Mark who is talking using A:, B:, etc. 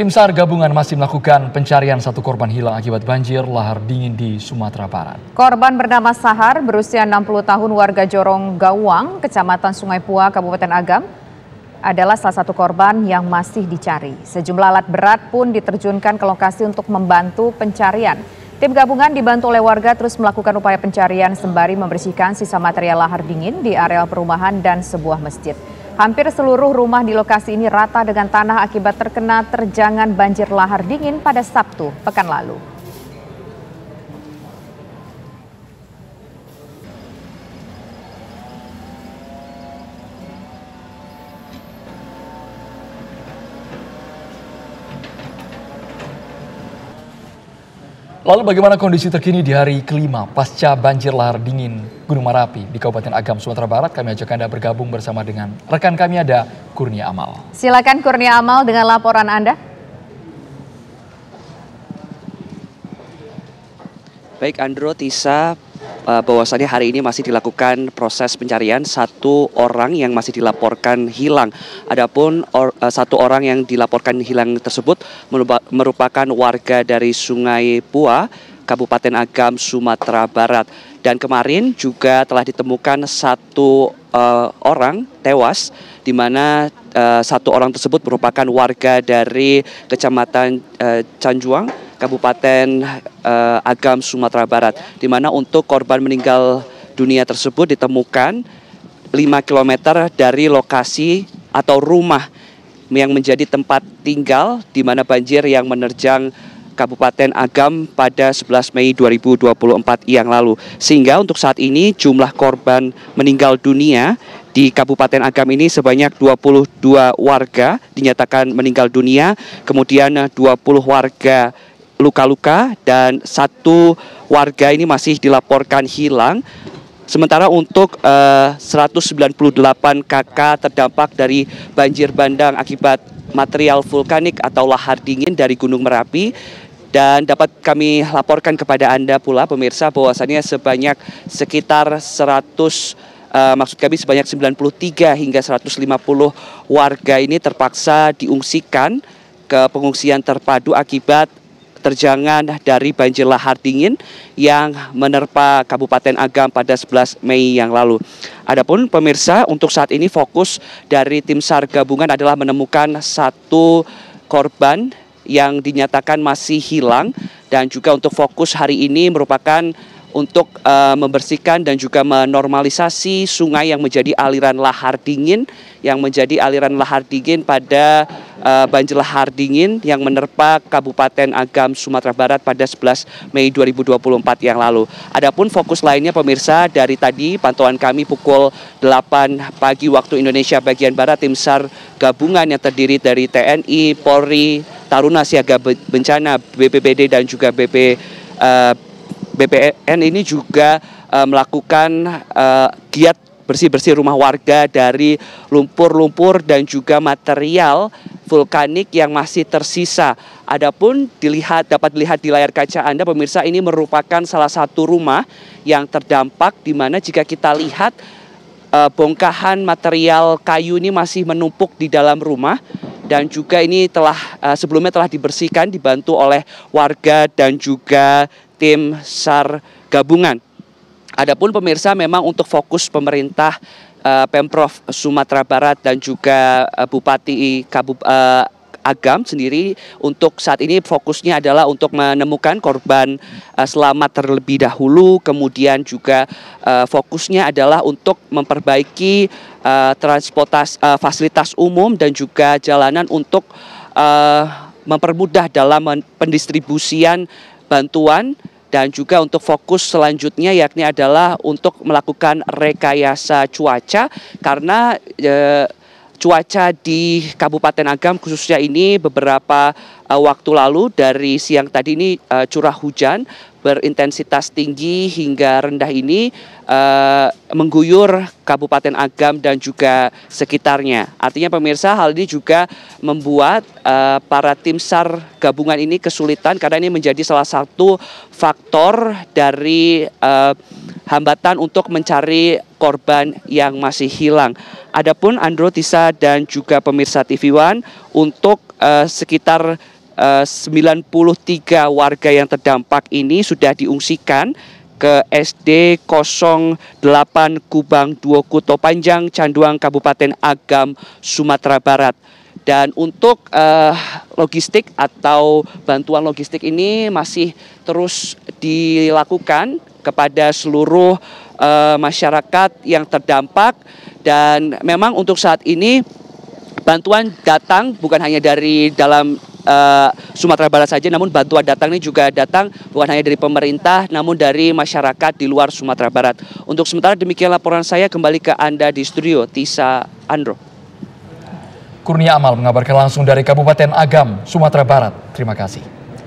A: Tim SAR gabungan masih melakukan pencarian satu korban hilang akibat banjir lahar dingin di Sumatera Barat.
B: Korban bernama Sahar berusia 60 tahun warga Jorong Gawang, Kecamatan Sungai Pua, Kabupaten Agam, adalah salah satu korban yang masih dicari. Sejumlah alat berat pun diterjunkan ke lokasi untuk membantu pencarian. Tim gabungan dibantu oleh warga terus melakukan upaya pencarian sembari membersihkan sisa material lahar dingin di areal perumahan dan sebuah masjid. Hampir seluruh rumah di lokasi ini rata dengan tanah akibat terkena terjangan banjir lahar dingin pada Sabtu pekan lalu. Lalu bagaimana kondisi terkini di
A: hari kelima pasca banjir lahar dingin Gunung Merapi di Kabupaten Agam, Sumatera Barat? Kami ajak Anda bergabung bersama dengan rekan kami ada Kurnia Amal.
B: Silakan Kurnia Amal dengan laporan Anda.
A: Baik Andro, Tisa, Eh, bahwasannya hari ini masih dilakukan proses pencarian satu orang yang masih dilaporkan hilang. Adapun or, eh, satu orang yang dilaporkan hilang tersebut merupakan warga dari Sungai Pua, Kabupaten Agam, Sumatera Barat. Dan kemarin juga telah ditemukan satu uh, orang tewas, di mana uh, satu orang tersebut merupakan warga dari Kecamatan uh, Canjuang Kabupaten uh, Agam Sumatera Barat di mana untuk korban meninggal dunia tersebut ditemukan 5 km dari lokasi atau rumah yang menjadi tempat tinggal di mana banjir yang menerjang Kabupaten Agam pada 11 Mei 2024 yang lalu. Sehingga untuk saat ini jumlah korban meninggal dunia di Kabupaten Agam ini sebanyak 22 warga dinyatakan meninggal dunia, kemudian 20 warga luka-luka dan satu warga ini masih dilaporkan hilang. Sementara untuk uh, 198 KK terdampak dari banjir bandang akibat material vulkanik atau lahar dingin dari Gunung Merapi dan dapat kami laporkan kepada Anda pula pemirsa bahwasannya sebanyak sekitar 100 uh, eh, maksud kami sebanyak 93 hingga 150 warga ini terpaksa diungsikan ke pengungsian terpadu akibat terjangan dari banjir lahar dingin yang menerpa Kabupaten Agam pada 11 Mei yang lalu. Adapun pemirsa untuk saat ini fokus dari tim SAR gabungan adalah menemukan satu korban yang dinyatakan masih hilang dan juga untuk fokus hari ini merupakan untuk uh, membersihkan dan juga menormalisasi sungai yang menjadi aliran lahar dingin yang menjadi aliran lahar dingin pada uh, banjir lahar dingin yang menerpa Kabupaten Agam Sumatera Barat pada 11 Mei 2024 yang lalu. Adapun fokus lainnya pemirsa dari tadi pantauan kami pukul 8 pagi waktu Indonesia bagian barat tim SAR gabungan yang terdiri dari TNI, Polri, Taruna Siaga Bencana, BPBD dan juga BP uh, eh, BPN ini juga uh, melakukan uh, giat bersih-bersih rumah warga dari lumpur-lumpur dan juga material vulkanik yang masih tersisa. Adapun dilihat dapat dilihat di layar kaca Anda pemirsa ini merupakan salah satu rumah yang terdampak di mana jika kita lihat eh, bongkahan material kayu ini masih menumpuk di dalam rumah dan juga ini telah eh, sebelumnya telah dibersihkan dibantu oleh warga dan juga tim SAR gabungan. Adapun pemirsa memang untuk fokus pemerintah uh, Pemprov Sumatera Barat dan juga uh, Bupati Kabup uh, eh, Agam sendiri untuk saat ini fokusnya adalah untuk menemukan korban selamat terlebih dahulu, kemudian juga fokusnya adalah untuk memperbaiki transportasi fasilitas umum dan juga jalanan untuk mempermudah dalam pendistribusian bantuan dan juga untuk fokus selanjutnya yakni adalah untuk melakukan rekayasa cuaca karena e, cuaca di Kabupaten Agam khususnya ini beberapa Eh, waktu lalu dari siang tadi ini uh, curah hujan berintensitas tinggi hingga rendah ini uh, mengguyur Kabupaten Agam dan juga sekitarnya. Artinya pemirsa hal ini juga membuat uh, para tim SAR gabungan ini kesulitan karena ini menjadi salah satu faktor dari uh, hambatan untuk mencari korban yang masih hilang. Adapun Andro Tisa dan juga pemirsa TV One untuk uh, sekitar 93 eh, warga yang terdampak ini sudah diungsikan ke SD 08 Kubang Duo Kuto Panjang, Canduang, Kabupaten Agam, Sumatera Barat. Dan untuk uh, logistik atau bantuan logistik ini masih terus dilakukan kepada seluruh uh, masyarakat yang terdampak. Dan memang untuk saat ini bantuan datang bukan hanya dari dalam uh, Sumatera Barat saja, namun bantuan datang ini juga datang bukan hanya dari pemerintah, namun dari masyarakat di luar Sumatera Barat. Untuk sementara demikian laporan saya kembali ke Anda di studio, Tisa Andro. Kurnia Amal mengabarkan langsung dari Kabupaten Agam, Sumatera Barat. Terima kasih.